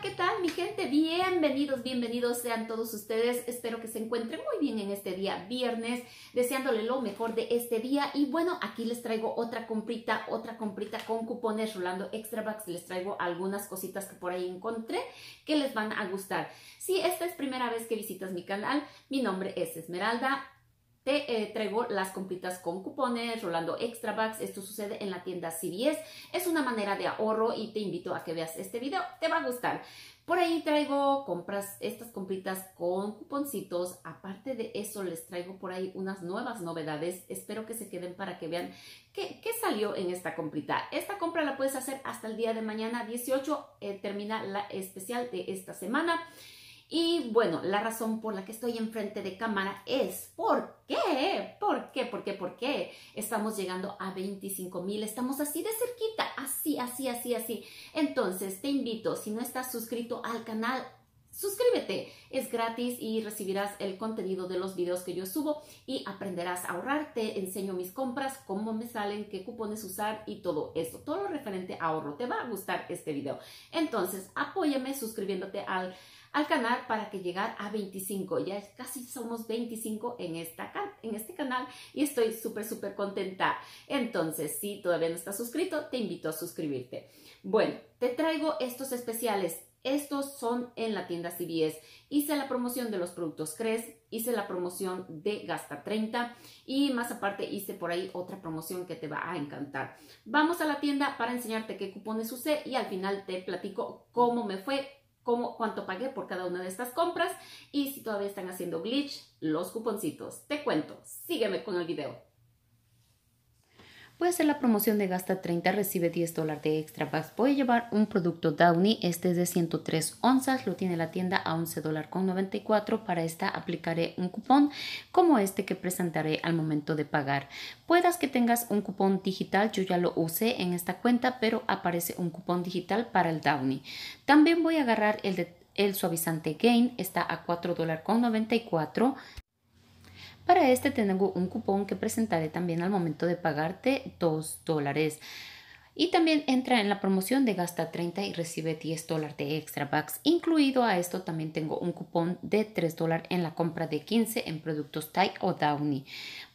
¿qué tal mi gente? Bienvenidos, bienvenidos sean todos ustedes. Espero que se encuentren muy bien en este día viernes, deseándole lo mejor de este día. Y bueno, aquí les traigo otra comprita, otra comprita con cupones Rolando Extra Bucks. Les traigo algunas cositas que por ahí encontré que les van a gustar. Si esta es primera vez que visitas mi canal, mi nombre es Esmeralda te eh, traigo las compritas con cupones, rolando extra bucks. Esto sucede en la tienda CVS. Es una manera de ahorro y te invito a que veas este video. Te va a gustar. Por ahí traigo compras, estas compritas con cuponcitos. Aparte de eso, les traigo por ahí unas nuevas novedades. Espero que se queden para que vean qué, salió en esta comprita. Esta compra la puedes hacer hasta el día de mañana 18. Eh, termina la especial de esta semana. Y bueno, la razón por la que estoy enfrente de cámara es ¿por qué? ¿Por qué? ¿Por qué? ¿Por qué? Estamos llegando a 25 mil, estamos así de cerquita, así, así, así, así. Entonces te invito, si no estás suscrito al canal, suscríbete. Es gratis y recibirás el contenido de los videos que yo subo y aprenderás a ahorrar. Te enseño mis compras, cómo me salen, qué cupones usar y todo esto. Todo lo referente a ahorro. Te va a gustar este video. Entonces, apóyame suscribiéndote al canal al canal para que llegar a 25. Ya casi somos 25 en, esta, en este canal y estoy súper, súper contenta. Entonces, si todavía no estás suscrito, te invito a suscribirte. Bueno, te traigo estos especiales. Estos son en la tienda CBS. Hice la promoción de los productos CRES, hice la promoción de Gasta 30 y más aparte hice por ahí otra promoción que te va a encantar. Vamos a la tienda para enseñarte qué cupones usé y al final te platico cómo me fue cuánto pagué por cada una de estas compras y si todavía están haciendo glitch, los cuponcitos. Te cuento, sígueme con el video. Puede hacer la promoción de gasta 30, recibe 10 dólares de extra. a llevar un producto Downy, este es de 103 onzas, lo tiene la tienda a 11 dólares con 94. Para esta aplicaré un cupón como este que presentaré al momento de pagar. Puedas que tengas un cupón digital, yo ya lo usé en esta cuenta, pero aparece un cupón digital para el Downy. También voy a agarrar el el suavizante Gain está a $4.94 para este tengo un cupón que presentaré también al momento de pagarte 2 dólares. Y también entra en la promoción de gasta 30 y recibe 10 dólares de extra bucks. Incluido a esto también tengo un cupón de 3 dólares en la compra de 15 en productos Thai o Downy.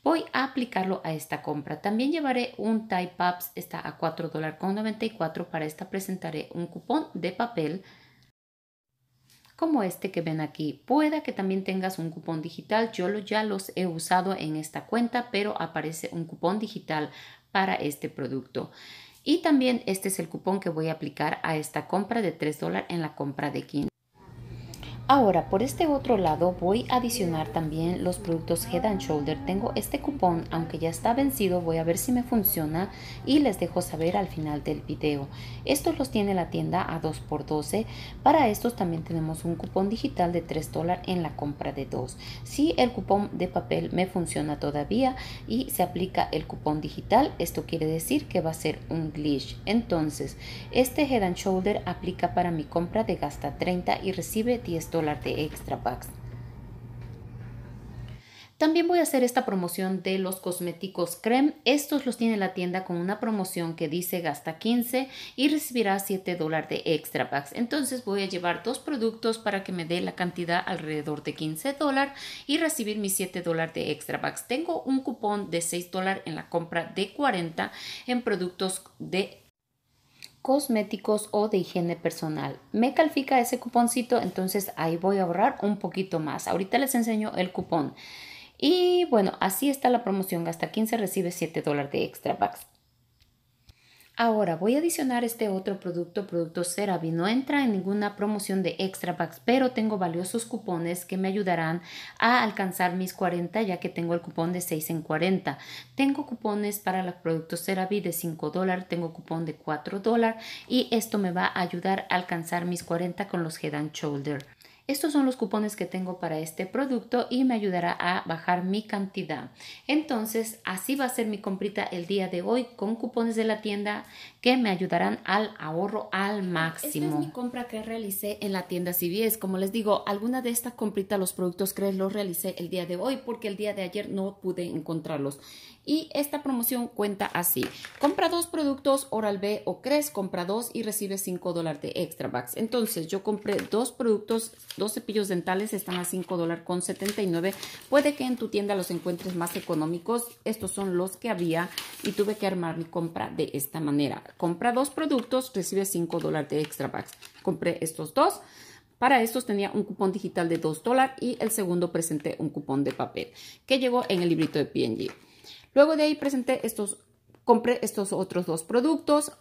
Voy a aplicarlo a esta compra. También llevaré un Thai Paps, está a 4 dólares con 94. Para esta presentaré un cupón de papel como este que ven aquí. Pueda que también tengas un cupón digital. Yo lo, ya los he usado en esta cuenta, pero aparece un cupón digital para este producto. Y también este es el cupón que voy a aplicar a esta compra de 3 en la compra de 15. Ahora, por este otro lado, voy a adicionar también los productos Head and Shoulder. Tengo este cupón, aunque ya está vencido, voy a ver si me funciona y les dejo saber al final del video. Estos los tiene la tienda a 2x12. Para estos también tenemos un cupón digital de 3 dólares en la compra de 2. Si el cupón de papel me funciona todavía y se aplica el cupón digital, esto quiere decir que va a ser un glitch. Entonces, este Head and Shoulder aplica para mi compra de gasta 30 y recibe 10 de extra bucks. También voy a hacer esta promoción de los cosméticos creme. Estos los tiene la tienda con una promoción que dice gasta 15 y recibirá 7 dólares de extra bucks. Entonces voy a llevar dos productos para que me dé la cantidad alrededor de 15 dólares y recibir mis 7 dólares de extra bucks. Tengo un cupón de 6 dólares en la compra de 40 en productos de cosméticos o de higiene personal. Me califica ese cuponcito, entonces ahí voy a ahorrar un poquito más. Ahorita les enseño el cupón. Y bueno, así está la promoción. Hasta 15 recibe 7 dólares de extra bucks. Ahora voy a adicionar este otro producto, producto CeraVe. No entra en ninguna promoción de Extra Packs, pero tengo valiosos cupones que me ayudarán a alcanzar mis 40 ya que tengo el cupón de 6 en 40. Tengo cupones para los productos CeraVe de 5 dólares, tengo cupón de 4 dólares y esto me va a ayudar a alcanzar mis 40 con los Head and Shoulder. Estos son los cupones que tengo para este producto y me ayudará a bajar mi cantidad. Entonces, así va a ser mi comprita el día de hoy con cupones de la tienda que me ayudarán al ahorro al máximo. Esta es mi compra que realicé en la tienda CVS. Como les digo, alguna de estas compritas, los productos que los realicé el día de hoy porque el día de ayer no pude encontrarlos. Y esta promoción cuenta así. Compra dos productos Oral-B o Cres, compra dos y recibe 5 dólares de extra bucks. Entonces yo compré dos productos Dos cepillos dentales están a $5.79. Puede que en tu tienda los encuentres más económicos. Estos son los que había y tuve que armar mi compra de esta manera. Compra dos productos, recibe 5 de extra bucks. Compré estos dos. Para estos tenía un cupón digital de 2 y el segundo presenté un cupón de papel que llegó en el librito de PNG. Luego de ahí presenté estos, compré estos otros dos productos,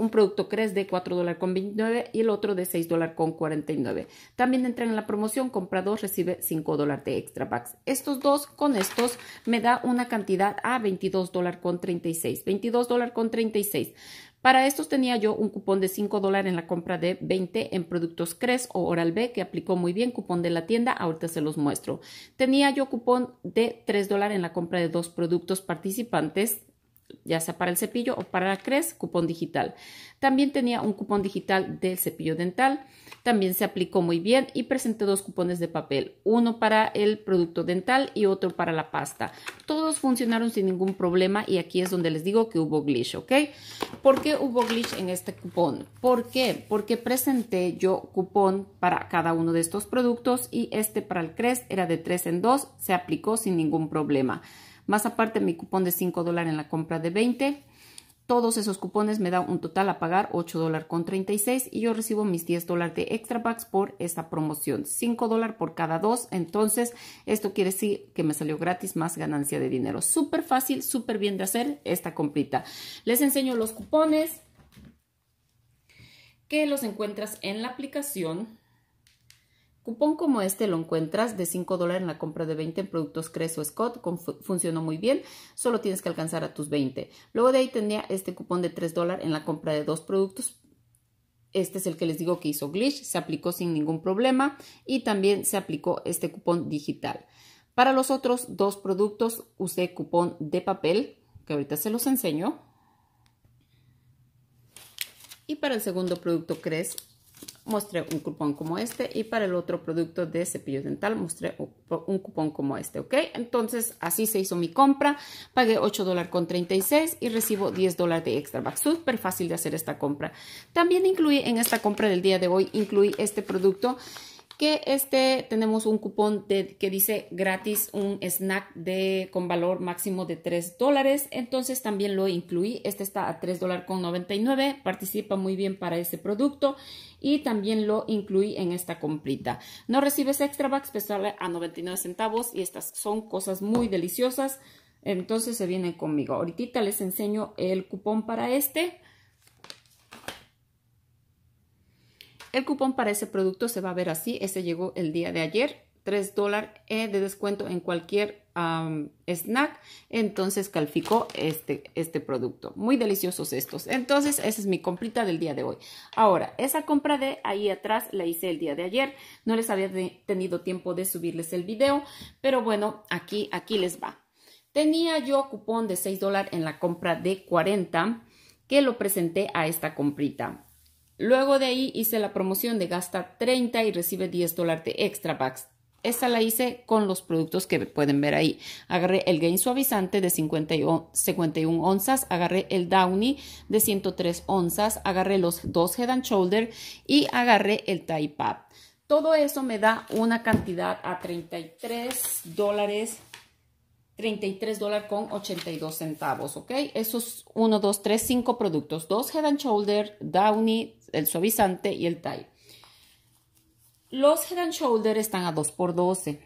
un producto CRES de $4.29 con y el otro de $6.49. con También entran en la promoción, compra dos, recibe 5 de extra packs. Estos dos con estos me da una cantidad a $22.36. $22.36. con Para estos tenía yo un cupón de 5 en la compra de 20 en productos CRES o Oral B que aplicó muy bien, cupón de la tienda, ahorita se los muestro. Tenía yo cupón de 3 en la compra de dos productos participantes ya sea para el cepillo o para la CRES, cupón digital. También tenía un cupón digital del cepillo dental, también se aplicó muy bien y presenté dos cupones de papel, uno para el producto dental y otro para la pasta. Todos funcionaron sin ningún problema y aquí es donde les digo que hubo glitch, ¿ok? ¿Por qué hubo glitch en este cupón? ¿Por qué? Porque presenté yo cupón para cada uno de estos productos y este para el crez era de 3 en 2, se aplicó sin ningún problema más aparte mi cupón de 5 dólares en la compra de 20. Todos esos cupones me dan un total a pagar 8 dólares con 36 y yo recibo mis 10 dólares de extra bucks por esta promoción. 5 dólares por cada dos. Entonces, esto quiere decir que me salió gratis más ganancia de dinero. Súper fácil, súper bien de hacer esta comprita. Les enseño los cupones que los encuentras en la aplicación Cupón como este lo encuentras de 5 dólares en la compra de 20 en productos Cres o Scott. funcionó muy bien. Solo tienes que alcanzar a tus 20. Luego de ahí tendría este cupón de 3 dólares en la compra de dos productos. Este es el que les digo que hizo Glitch. Se aplicó sin ningún problema. Y también se aplicó este cupón digital. Para los otros dos productos usé cupón de papel, que ahorita se los enseño. Y para el segundo producto Cres mostré un cupón como este y para el otro producto de cepillo dental mostré un cupón como este, ¿ok? Entonces así se hizo mi compra, pagué $8.36 con y recibo 10 dólares de extra super Súper fácil de hacer esta compra. También incluí en esta compra del día de hoy, incluí este producto que este tenemos un cupón que dice gratis un snack de con valor máximo de 3 dólares entonces también lo incluí este está a 3 dólares con 99 participa muy bien para este producto y también lo incluí en esta comprita no recibes extra bucks, pesarle a 99 centavos y estas son cosas muy deliciosas entonces se vienen conmigo ahorita les enseño el cupón para este El cupón para ese producto se va a ver así. Ese llegó el día de ayer. 3 dólares de descuento en cualquier snack. Entonces calificó este, este producto. Muy deliciosos estos. Entonces esa es mi comprita del día de hoy. Ahora, esa compra de ahí atrás la hice el día de ayer. No les había tenido tiempo de subirles el video. Pero bueno, aquí, aquí les va. Tenía yo cupón de 6 dólares en la compra de 40 que lo presenté a esta comprita. Luego de ahí hice la promoción de gasta 30 y recibe 10 dólares de extra packs. Esta la hice con los productos que pueden ver ahí. Agarré el Gain Suavizante de 51 onzas, agarré el Downy de 103 onzas, agarré los dos Head and Shoulder y agarré el Tie Pad. Todo eso me da una cantidad a 33 dólares 33 dólares con 82 centavos, ¿ok? Esos 1, 2, 3, 5 productos. Dos Head and Shoulder, Downy, el suavizante y el tie. Los Head and Shoulder están a 2 por 12.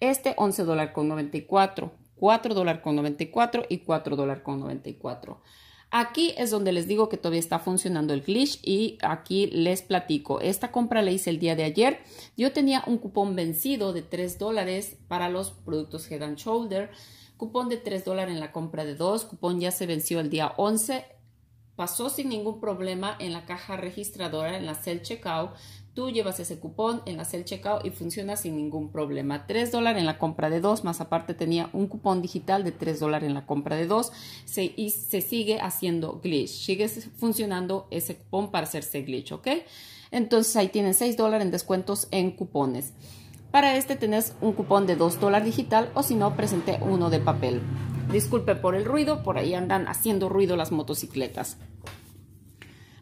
Este 11 dólares con 94, 4 dólares con 94 y 4 dólares con 94. Aquí es donde les digo que todavía está funcionando el glitch y aquí les platico. Esta compra la hice el día de ayer. Yo tenía un cupón vencido de 3 dólares para los productos Head and Shoulder. Cupón de 3 dólares en la compra de 2. Cupón ya se venció el día 11 pasó sin ningún problema en la caja registradora, en la Cell Checkout. Tú llevas ese cupón en la Cell Checkout y funciona sin ningún problema. 3 dólares en la compra de dos, más aparte tenía un cupón digital de 3 dólares en la compra de dos. y se sigue haciendo glitch. Sigue funcionando ese cupón para hacerse glitch, ¿ok? Entonces ahí tienes 6 dólares en descuentos en cupones. Para este tenés un cupón de 2 dólares digital o si no, presenté uno de papel. Disculpe por el ruido, por ahí andan haciendo ruido las motocicletas.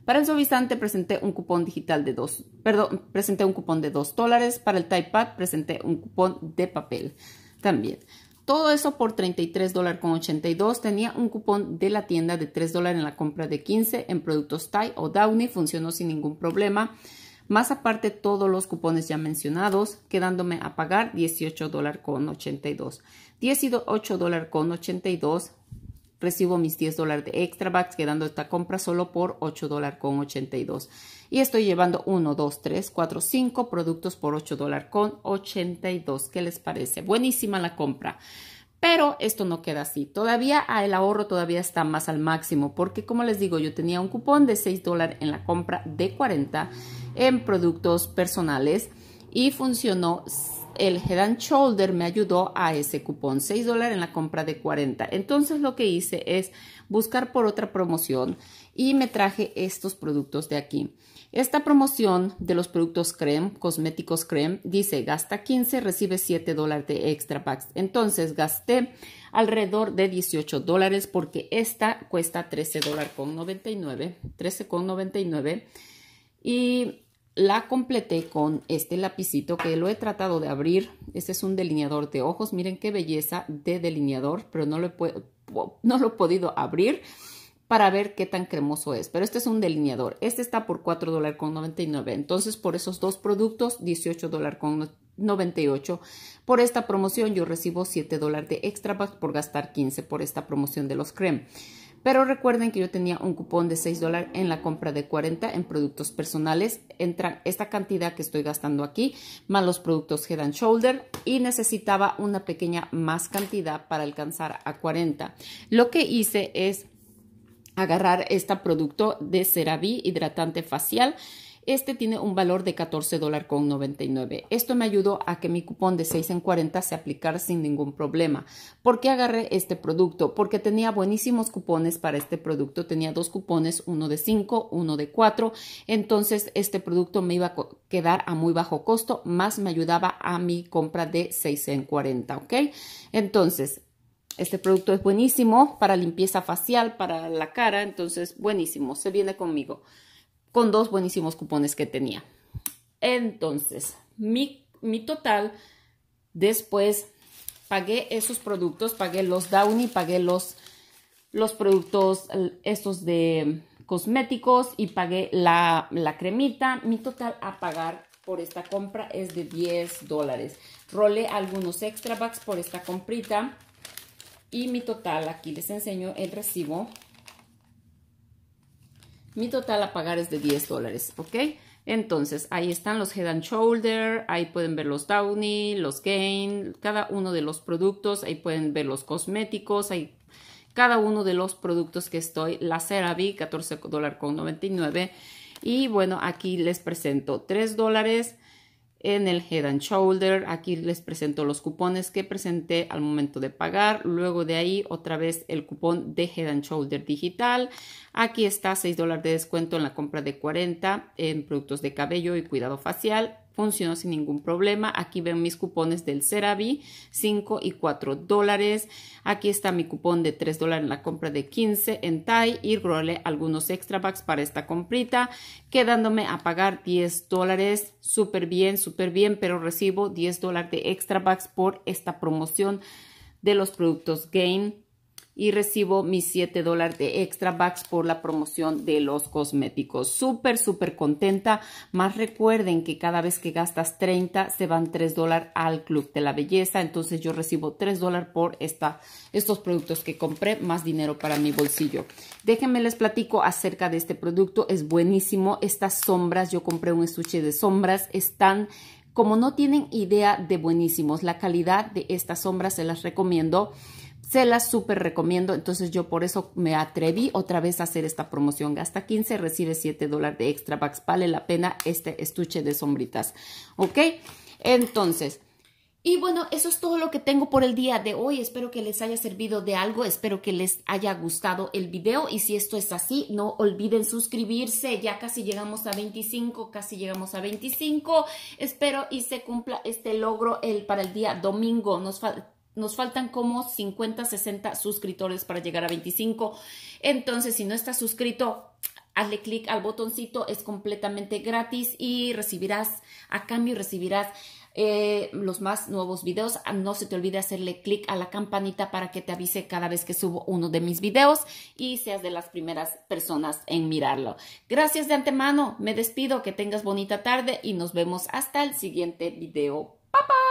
Para el suavizante presenté un cupón digital de 2, perdón, presenté un cupón de 2 dólares. Para el tie Pad presenté un cupón de papel también. Todo eso por $33.82. dólares con Tenía un cupón de la tienda de 3 dólares en la compra de 15 en productos Tai o Downy. Funcionó sin ningún problema. Más aparte todos los cupones ya mencionados, quedándome a pagar $18.82. dólares con 18 dólares con 82. Recibo mis 10 dólares de extra bucks quedando esta compra solo por 8 dólares con 82. Y estoy llevando 1, 2, 3, 4, 5 productos por 8 dólares con 82. ¿Qué les parece? Buenísima la compra. Pero esto no queda así. Todavía ah, el ahorro todavía está más al máximo porque como les digo, yo tenía un cupón de 6 dólares en la compra de 40 en productos personales y funcionó el Head and Shoulder me ayudó a ese cupón, 6 dólares en la compra de 40. Entonces lo que hice es buscar por otra promoción y me traje estos productos de aquí. Esta promoción de los productos creme, cosméticos creme, dice gasta 15, recibe 7 dólares de extra packs. Entonces gasté alrededor de 18 dólares porque esta cuesta 13 dólares con 99, 13 con 99 y la completé con este lapicito que lo he tratado de abrir. Este es un delineador de ojos. Miren qué belleza de delineador, pero no lo he, no lo he podido abrir para ver qué tan cremoso es. Pero este es un delineador. Este está por $4.99. Entonces, por esos dos productos, $18.98. Por esta promoción, yo recibo $7 de extra por gastar $15 por esta promoción de los creme. Pero recuerden que yo tenía un cupón de 6 dólares en la compra de 40 en productos personales. Entra esta cantidad que estoy gastando aquí, más los productos Head and Shoulder. Y necesitaba una pequeña más cantidad para alcanzar a 40. Lo que hice es agarrar este producto de CeraVe hidratante facial este tiene un valor de $14.99. con Esto me ayudó a que mi cupón de 6 en 40 se aplicara sin ningún problema. ¿Por qué agarré este producto? Porque tenía buenísimos cupones para este producto. Tenía dos cupones, uno de 5, uno de 4. Entonces este producto me iba a quedar a muy bajo costo, más me ayudaba a mi compra de 6 en 40, ¿ok? Entonces, este producto es buenísimo para limpieza facial, para la cara, entonces buenísimo, se viene conmigo con dos buenísimos cupones que tenía. Entonces, mi, total, después pagué esos productos, pagué los Downy, pagué los, los productos estos de cosméticos y pagué la, cremita. Mi total a pagar por esta compra es de 10 dólares. Rolé algunos extra bucks por esta comprita. Y mi total, aquí les enseño el recibo mi total a pagar es de 10 dólares, ¿ok? Entonces, ahí están los Head and Shoulder, ahí pueden ver los Downy, los Gain, cada uno de los productos, ahí pueden ver los cosméticos, ahí cada uno de los productos que estoy, la CeraVe, $14.99. dólares con Y bueno, aquí les presento 3 dólares, en el Head and Shoulder. Aquí les presento los cupones que presenté al momento de pagar. Luego de ahí otra vez el cupón de Head and Shoulder digital. Aquí está 6 dólares de descuento en la compra de 40 en productos de cabello y cuidado facial funcionó sin ningún problema. Aquí ven mis cupones del CeraVe, 5 y 4 dólares. Aquí está mi cupón de 3 dólares en la compra de 15 en TAI y role algunos extra bucks para esta comprita, quedándome a pagar 10 dólares. Súper bien, súper bien, pero recibo 10 dólares de extra bucks por esta promoción de los productos Gain y recibo mis 7 dólares de extra bucks por la promoción de los cosméticos. Súper, súper contenta. Más recuerden que cada vez que gastas 30 se van 3 dólares al Club de la Belleza. Entonces yo recibo 3 dólares por estos productos que compré, más dinero para mi bolsillo. Déjenme les platico acerca de este producto. Es buenísimo. Estas sombras, yo compré un estuche de sombras. Están como no tienen idea de buenísimos. La calidad de estas sombras se las recomiendo. Se las súper recomiendo. Entonces yo por eso me atreví otra vez a hacer esta promoción. Gasta 15, recibe 7 dólares de extra bucks. Vale la pena este estuche de sombritas. ¿Ok? Entonces... Y bueno, eso es todo lo que tengo por el día de hoy. Espero que les haya servido de algo, espero que les haya gustado el video y si esto es así, no olviden suscribirse. Ya casi llegamos a 25, casi llegamos a 25. Espero y se cumpla este logro el, para el día domingo. Nos falta nos faltan como 50, 60 suscriptores para llegar a 25. Entonces, si no estás suscrito, hazle clic al botoncito, es completamente gratis y recibirás, a cambio recibirás eh, los más nuevos videos. Ah, no se te olvide hacerle clic a la campanita para que te avise cada vez que subo uno de mis videos y seas de las primeras personas en mirarlo. Gracias de antemano, me despido, que tengas bonita tarde y nos vemos hasta el siguiente video. ¡Papá!